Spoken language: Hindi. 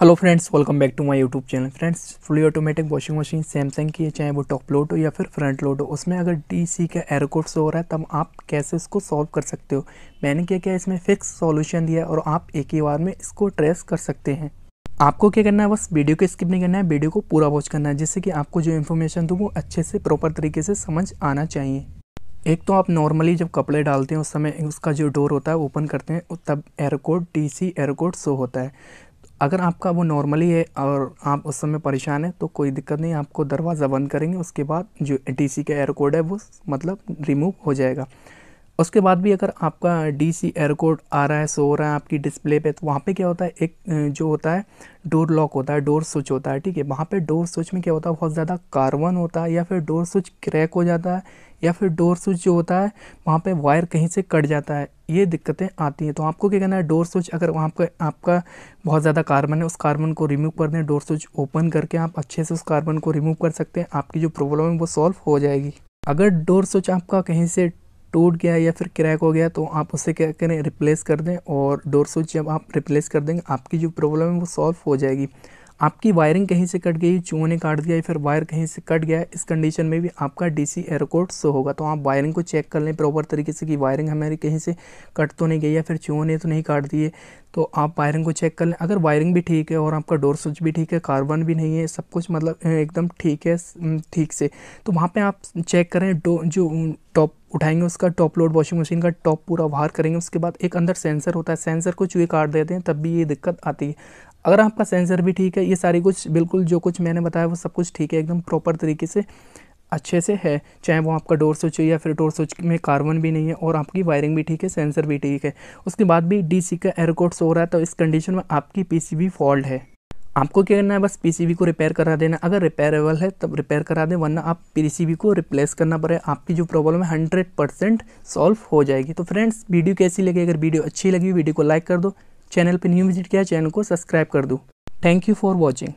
hello friends welcome back to my YouTube channel friends fully automatic washing machine Samsung की है चाहे वो टॉप लोड हो या फिर फ्रंट लोड हो उसमें अगर डीसी का एयर कोड हो रहा है तब आप कैसे इसको सॉल्व कर सकते हो मैंने क्या क्या इसमें फिक्स सॉल्यूशन दिया और आप एक ही बार में इसको ट्रेस कर सकते हैं आपको क्या करना है बस वीडियो को स्किप नहीं करना है वीडियो को पूरा वॉच करना है जिससे कि आपको जो इन्फॉर्मेशन दूँ तो वो अच्छे से प्रॉपर तरीके से समझ आना चाहिए एक तो आप नॉर्मली जब कपड़े डालते हैं उस समय उसका जो डोर होता है ओपन करते हैं तब एयरकोड टी सी एयरकोड शो होता है अगर आपका वो नॉर्मली है और आप उस समय परेशान हैं तो कोई दिक्कत नहीं आपको दरवाज़ा बंद करेंगे उसके बाद जो टी सी का एयरकोड है वो मतलब रिमूव हो जाएगा उसके बाद भी अगर आपका सी एयर कोड आ रहा है सो रहा है आपकी डिस्प्ले पे तो वहाँ पे क्या होता है एक जो होता है डोर लॉक होता है डोर स्विच होता है ठीक है वहाँ पे डोर स्विच में क्या होता है बहुत ज़्यादा कार्बन होता है या फिर डोर स्विच क्रैक हो जाता है या फिर डोर स्विच जो होता है वहाँ पे वायर कहीं से कट जाता है ये दिक्कतें आती हैं तो आपको क्या करना है डोर स्विच अगर वहाँ पर आपका बहुत ज़्यादा कार्बन है उस कार्बन को रिमूव कर दें डोर स्विच ओपन करके आप अच्छे से उस कार्बन को रिमूव कर सकते हैं आपकी जो प्रॉब्लम है वो सॉल्व हो जाएगी अगर डोर स्विच आपका कहीं से टूट गया या फिर क्रैक हो गया तो आप उसे क्या करें रिप्लेस कर दें और डोर स्विच जब आप रिप्लेस कर देंगे आपकी जो प्रॉब्लम है वो सॉल्व हो जाएगी आपकी वायरिंग कहीं से कट गई चूहों ने काट दिया या फिर वायर कहीं से कट गया इस कंडीशन में भी आपका डीसी सी एयरकोड शो होगा तो आप वायरिंग को चेक कर लें प्रॉपर तरीके से कि वायरिंग हमारी कहीं से कट तो नहीं गई या फिर चूहों ने तो नहीं काट दिए तो आप वायरिंग को चेक कर लें अगर वायरिंग भी ठीक है और आपका डोर स्विच भी ठीक है कार्बन भी नहीं है सब कुछ मतलब एकदम ठीक है ठीक से तो वहाँ पर आप चेक करें डो जो टॉप उठाएंगे उसका टॉप लोड वॉशिंग मशीन का टॉप पूरा बाहर करेंगे उसके बाद एक अंदर सेंसर होता है सेंसर को चूहे काट देते हैं तब भी ये दिक्कत आती है अगर आपका सेंसर भी ठीक है ये सारी कुछ बिल्कुल जो कुछ मैंने बताया वो सब कुछ ठीक है एकदम प्रॉपर तरीके से अच्छे से है चाहे वो आपका डोर स्विच हो या फिर डोर स्विच में कार्बन भी नहीं है और आपकी वायरिंग भी ठीक है सेंसर भी ठीक है उसके बाद भी डीसी का एयरकोड सो रहा है तो इस कंडीशन में आपकी पीसीबी फॉल्ट है आपको क्या करना है बस पीसीबी को रिपेयर करा देना अगर रिपेयरेबल है तब रिपेयर करा दें वरना आप पीसीबी को रिप्लेस करना पड़े आपकी जो प्रॉब्लम है हंड्रेड परसेंट सॉल्व हो जाएगी तो फ्रेंड्स वीडियो कैसी लगी अगर वीडियो अच्छी लगी वीडियो को लाइक कर दो चैनल पर न्यू विजिट किया चैनल को सब्सक्राइब कर दो थैंक यू फॉर वॉचिंग